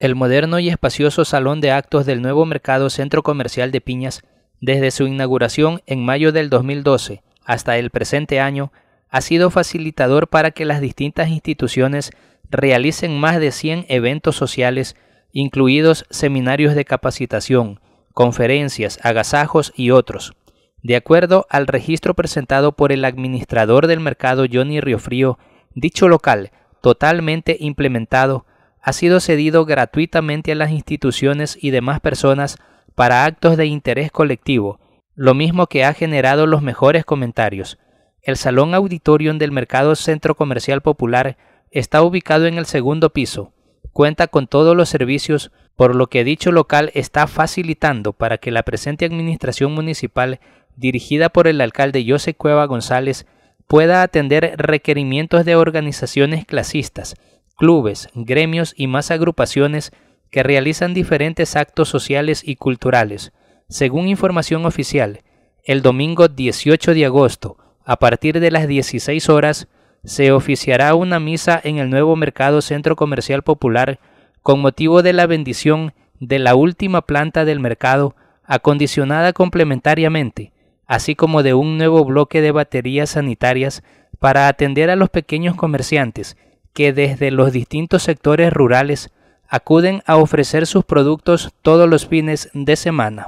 El moderno y espacioso salón de actos del nuevo mercado centro comercial de Piñas, desde su inauguración en mayo del 2012 hasta el presente año, ha sido facilitador para que las distintas instituciones realicen más de 100 eventos sociales, incluidos seminarios de capacitación, conferencias, agasajos y otros. De acuerdo al registro presentado por el administrador del mercado Johnny Riofrío, dicho local, totalmente implementado, ha sido cedido gratuitamente a las instituciones y demás personas para actos de interés colectivo, lo mismo que ha generado los mejores comentarios. El Salón Auditorium del Mercado Centro Comercial Popular está ubicado en el segundo piso, cuenta con todos los servicios, por lo que dicho local está facilitando para que la presente administración municipal, dirigida por el alcalde José Cueva González, pueda atender requerimientos de organizaciones clasistas, clubes, gremios y más agrupaciones que realizan diferentes actos sociales y culturales. Según información oficial, el domingo 18 de agosto, a partir de las 16 horas, se oficiará una misa en el nuevo Mercado Centro Comercial Popular con motivo de la bendición de la última planta del mercado acondicionada complementariamente, así como de un nuevo bloque de baterías sanitarias para atender a los pequeños comerciantes que desde los distintos sectores rurales acuden a ofrecer sus productos todos los fines de semana.